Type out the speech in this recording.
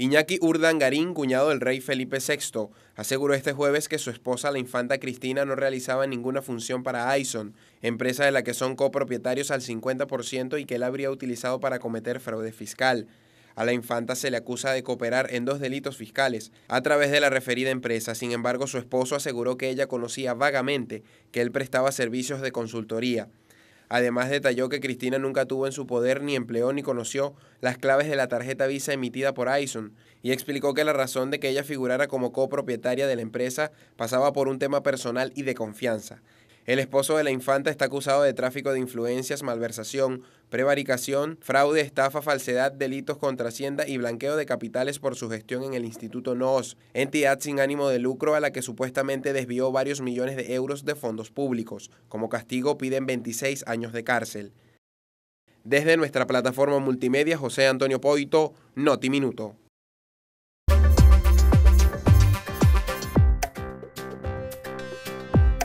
Iñaki Urdangarín, cuñado del rey Felipe VI, aseguró este jueves que su esposa, la infanta Cristina, no realizaba ninguna función para Aison, empresa de la que son copropietarios al 50% y que él habría utilizado para cometer fraude fiscal. A la infanta se le acusa de cooperar en dos delitos fiscales a través de la referida empresa. Sin embargo, su esposo aseguró que ella conocía vagamente que él prestaba servicios de consultoría. Además detalló que Cristina nunca tuvo en su poder ni empleó ni conoció las claves de la tarjeta Visa emitida por Ison y explicó que la razón de que ella figurara como copropietaria de la empresa pasaba por un tema personal y de confianza. El esposo de la infanta está acusado de tráfico de influencias, malversación, prevaricación, fraude, estafa, falsedad, delitos contra Hacienda y blanqueo de capitales por su gestión en el Instituto NOOS, entidad sin ánimo de lucro a la que supuestamente desvió varios millones de euros de fondos públicos. Como castigo piden 26 años de cárcel. Desde nuestra plataforma multimedia, José Antonio Poito, Noti Minuto.